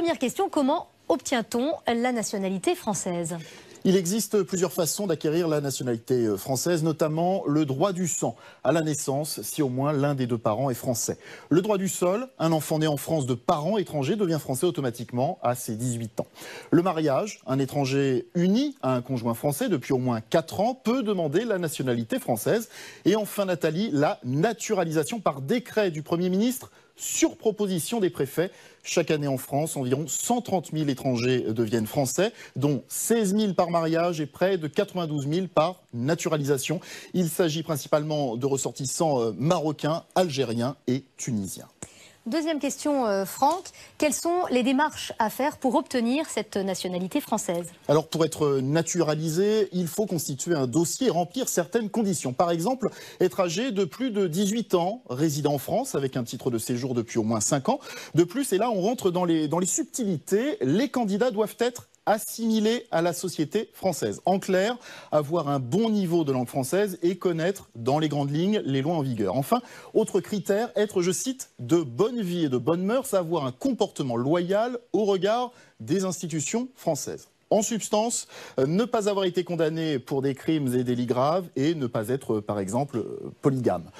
Première question, comment obtient-on la nationalité française il existe plusieurs façons d'acquérir la nationalité euh, française, notamment le droit du sang à la naissance, si au moins l'un des deux parents est français. Le droit du sol, un enfant né en France de parents étrangers devient français automatiquement à ses 18 ans. Le mariage, un étranger uni à un conjoint français depuis au moins 4 ans peut demander la nationalité française. Et enfin, Nathalie, la naturalisation par décret du Premier ministre sur proposition des préfets. Chaque année en France, environ 130 000 étrangers deviennent français, dont 16 000 par mariage et près de 92 000 par naturalisation. Il s'agit principalement de ressortissants euh, marocains, algériens et tunisiens. Deuxième question, euh, Franck. Quelles sont les démarches à faire pour obtenir cette nationalité française Alors, pour être naturalisé, il faut constituer un dossier et remplir certaines conditions. Par exemple, être âgé de plus de 18 ans, résident en France avec un titre de séjour depuis au moins 5 ans. De plus, et là, on rentre dans les, dans les subtilités, les candidats doivent être assimilé à la société française. En clair, avoir un bon niveau de langue française et connaître dans les grandes lignes les lois en vigueur. Enfin, autre critère, être, je cite, de bonne vie et de bonne mœurs, avoir un comportement loyal au regard des institutions françaises. En substance, euh, ne pas avoir été condamné pour des crimes et délits graves et ne pas être, euh, par exemple, euh, polygame.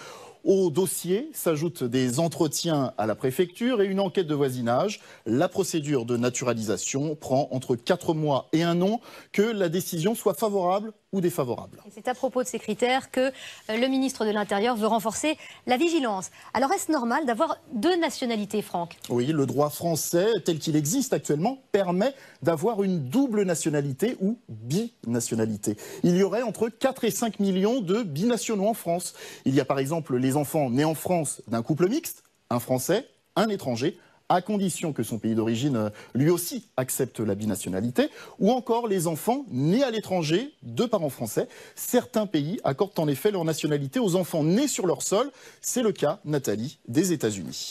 Au dossier s'ajoutent des entretiens à la préfecture et une enquête de voisinage. La procédure de naturalisation prend entre 4 mois et un an que la décision soit favorable ou défavorable. C'est à propos de ces critères que euh, le ministre de l'Intérieur veut renforcer la vigilance. Alors est-ce normal d'avoir deux nationalités, Franck Oui, le droit français tel qu'il existe actuellement permet d'avoir une double nationalité ou binationalité. Il y aurait entre 4 et 5 millions de binationaux en France. Il y a par exemple les les enfants nés en France d'un couple mixte, un Français, un étranger, à condition que son pays d'origine euh, lui aussi accepte la binationalité, ou encore les enfants nés à l'étranger de parents français. Certains pays accordent en effet leur nationalité aux enfants nés sur leur sol. C'est le cas, Nathalie, des États-Unis.